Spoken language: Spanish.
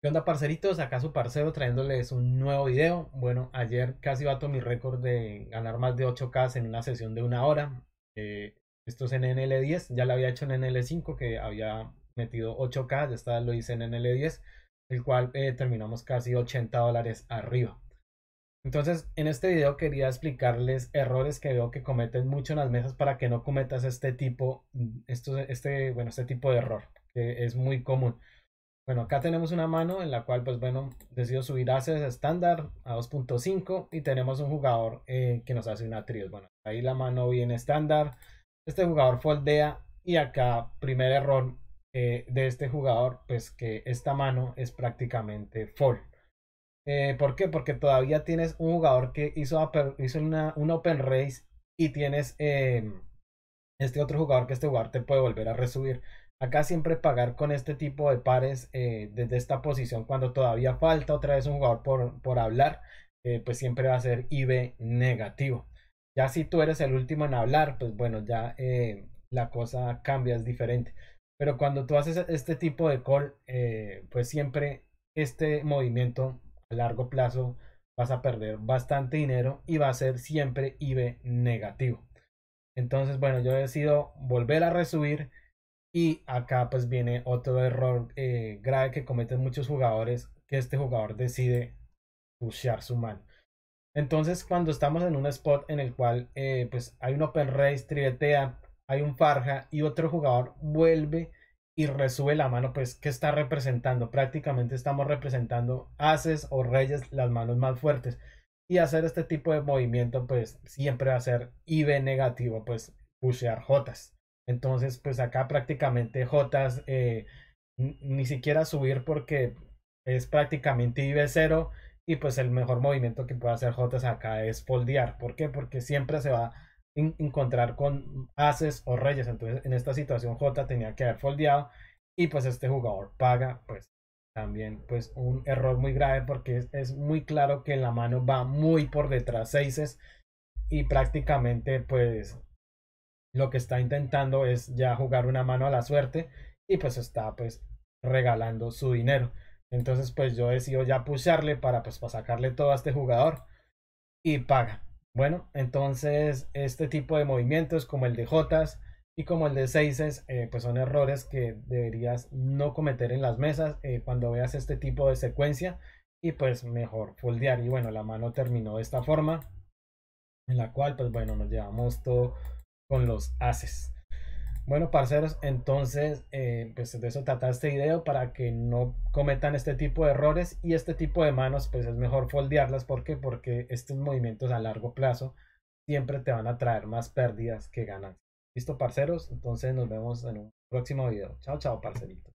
¿Qué onda, parceritos? Acá su parcero trayéndoles un nuevo video. Bueno, ayer casi bato mi récord de ganar más de 8K en una sesión de una hora. Eh, esto es en NL10, ya lo había hecho en NL5 que había metido 8K, ya está, lo hice en NL10, el cual eh, terminamos casi 80 dólares arriba. Entonces, en este video quería explicarles errores que veo que cometen mucho en las mesas para que no cometas este tipo, mm, esto, este, bueno, este tipo de error, que es muy común. Bueno, acá tenemos una mano en la cual, pues bueno, decido subir haces estándar a 2.5 y tenemos un jugador eh, que nos hace una tríos. Bueno, ahí la mano viene estándar. Este jugador foldea y acá, primer error eh, de este jugador, pues que esta mano es prácticamente fold. Eh, ¿Por qué? Porque todavía tienes un jugador que hizo, hizo una, un open race y tienes... Em, este otro jugador que este jugador te puede volver a resubir. Acá siempre pagar con este tipo de pares eh, desde esta posición cuando todavía falta otra vez un jugador por, hablar, eh, pues siempre va a ser IB negativo. Ya si tú eres el último en hablar, pues bueno, ya eh, la cosa cambia, es diferente. Pero cuando tú haces este tipo de call, pues siempre este movimiento a largo plazo vas a perder bastante dinero y va a ser siempre IB negativo. Entonces, bueno, yo decido volver a resubir y acá pues viene otro error eh, grave que cometen muchos jugadores, que este jugador decide pushear su mano. Entonces, cuando estamos en un spot en el cual eh, pues hay un open race, tribetea, hay un farja y otro jugador vuelve y resube la mano, pues, ¿qué está representando? Prácticamente estamos representando haces o reyes, las manos más fuertes y hacer este tipo de movimiento pues siempre va a ser IB negativo pues pushear Jotas. Entonces pues acá prácticamente Jotas eh, ni siquiera subir porque es prácticamente IB 0 y pues el mejor movimiento que puede hacer Jotas acá es foldear. ¿Por qué? Porque siempre se va a encontrar con haces o reyes. Entonces en esta situación J tenía que haber foldeado y pues este jugador paga pues también pues un error muy grave porque es, muy claro que la mano va muy por detrás seises y prácticamente pues lo que está intentando es ya jugar una mano a la suerte y pues está pues regalando su dinero entonces pues yo decido ya pusharle para pues para sacarle todo a este jugador y paga bueno entonces este tipo de movimientos como el de jotas y como el de 6 eh, pues son errores que deberías no cometer en las mesas eh, cuando veas este tipo de secuencia. Y pues mejor foldear. Y bueno, la mano terminó de esta forma. En la cual, pues bueno, nos llevamos todo con los haces. Bueno, parceros, entonces, eh, pues de eso trata este video para que no cometan este tipo de errores y este tipo de manos, pues es mejor foldearlas. ¿Por qué? Porque estos movimientos a largo plazo siempre te van a traer más pérdidas que ganancias. Listo, parceros. Entonces nos vemos en un próximo video. Chao, chao, parcerito.